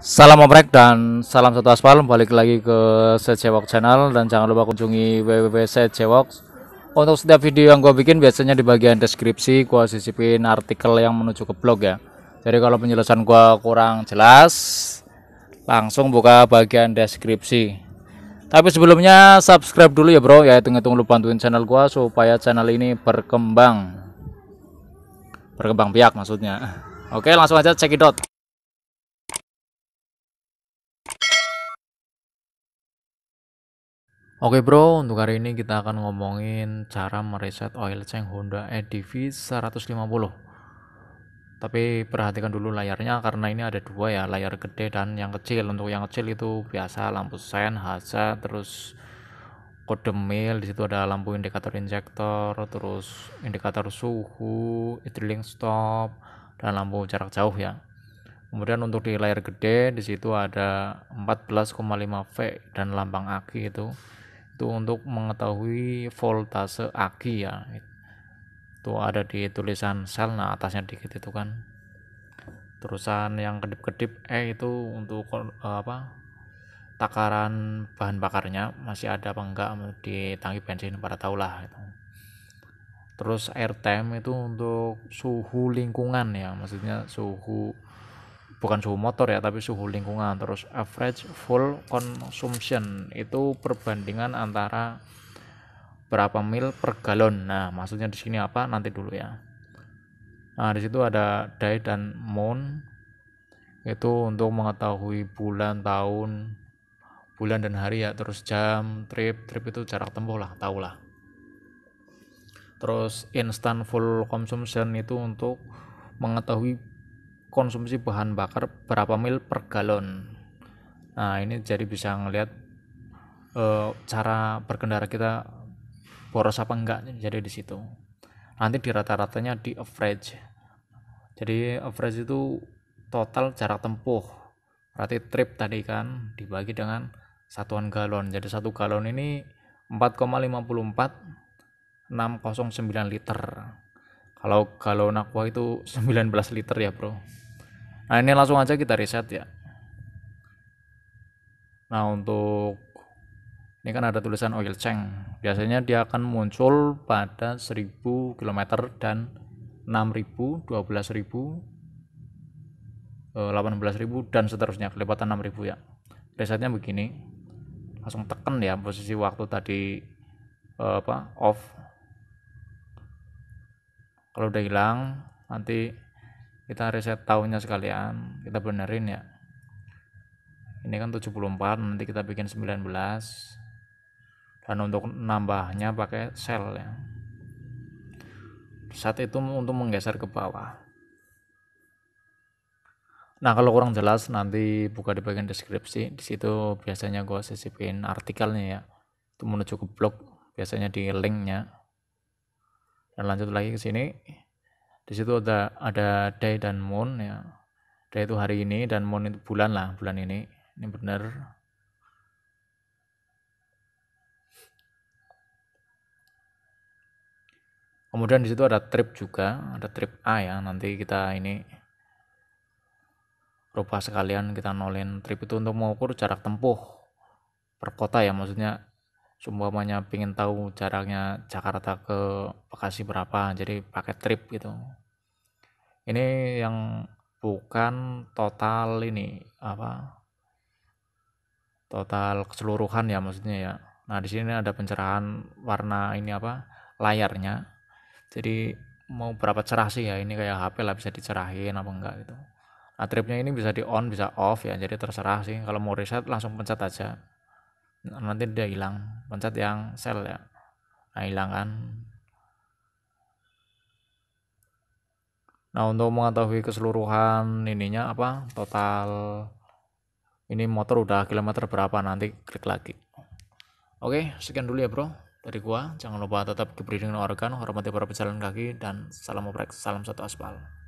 Salam oprek dan salam satu aspal balik lagi ke Setjewok channel dan jangan lupa kunjungi www.setjewok untuk setiap video yang gue bikin biasanya di bagian deskripsi gue sisipin artikel yang menuju ke blog ya jadi kalau penjelasan gue kurang jelas langsung buka bagian deskripsi tapi sebelumnya subscribe dulu ya bro ya hitung-hitung lu bantuin channel gue supaya channel ini berkembang berkembang biak maksudnya oke langsung aja cekidot Oke bro, untuk hari ini kita akan ngomongin cara mereset oil change Honda EDV 150. Tapi perhatikan dulu layarnya karena ini ada dua ya, layar gede dan yang kecil. Untuk yang kecil itu biasa lampu sen, hazard, terus kode mil, di situ ada lampu indikator injektor, terus indikator suhu, idling stop, dan lampu jarak jauh ya. Kemudian untuk di layar gede di situ ada 14,5 V dan lambang aki itu itu untuk mengetahui voltase aki ya itu ada di tulisan sel nah atasnya dikit itu kan terusan yang kedip-kedip E itu untuk apa takaran bahan bakarnya masih ada apa enggak di tangki bensin pada tahulah itu terus air temp itu untuk suhu lingkungan ya maksudnya suhu bukan suhu motor ya tapi suhu lingkungan terus average full consumption itu perbandingan antara berapa mil per galon nah maksudnya di sini apa nanti dulu ya nah di situ ada day dan moon itu untuk mengetahui bulan tahun bulan dan hari ya terus jam trip trip itu jarak tempuh lah tau terus instant full consumption itu untuk mengetahui konsumsi bahan bakar berapa mil per galon nah ini jadi bisa ngelihat e, cara berkendara kita boros apa enggak jadi di situ nanti di rata-ratanya di average jadi average itu total jarak tempuh berarti trip tadi kan dibagi dengan satuan galon jadi satu galon ini 4,54 609 liter kalau galon aqua itu 19 liter ya bro Nah ini langsung aja kita reset ya. Nah untuk ini kan ada tulisan oil change. Biasanya dia akan muncul pada 1000 km dan 6000, 12000, 18000 dan seterusnya kelipatan 6000 ya. Resetnya begini. Langsung tekan ya posisi waktu tadi eh, apa off. Kalau udah hilang nanti kita reset tahunnya sekalian kita benerin ya ini kan 74 nanti kita bikin 19 dan untuk nambahnya pakai sel ya saat itu untuk menggeser ke bawah nah kalau kurang jelas nanti buka di bagian deskripsi di situ biasanya gue sisipin artikelnya ya itu menuju ke blog biasanya di linknya dan lanjut lagi ke sini di situ ada ada day dan moon ya. Day itu hari ini dan moon itu bulan lah, bulan ini. Ini benar. Kemudian di situ ada trip juga, ada trip A ya. Nanti kita ini rupa sekalian kita nolin trip itu untuk mengukur jarak tempuh per kota ya maksudnya semuanya pengen tahu jaraknya Jakarta ke Bekasi berapa jadi pakai trip gitu ini yang bukan total ini apa total keseluruhan ya maksudnya ya nah di sini ada pencerahan warna ini apa layarnya jadi mau berapa cerah sih ya ini kayak HP lah bisa dicerahin apa enggak gitu nah tripnya ini bisa di on bisa off ya jadi terserah sih kalau mau reset langsung pencet aja nanti dia hilang pencet yang sel ya nah hilang kan Nah, untuk mengetahui keseluruhan ininya apa total ini motor udah kilometer berapa nanti klik lagi. Oke, sekian dulu ya, Bro. Dari gua, jangan lupa tetap keberanian organ, hormati para pejalan kaki dan salam oprek, salam satu aspal.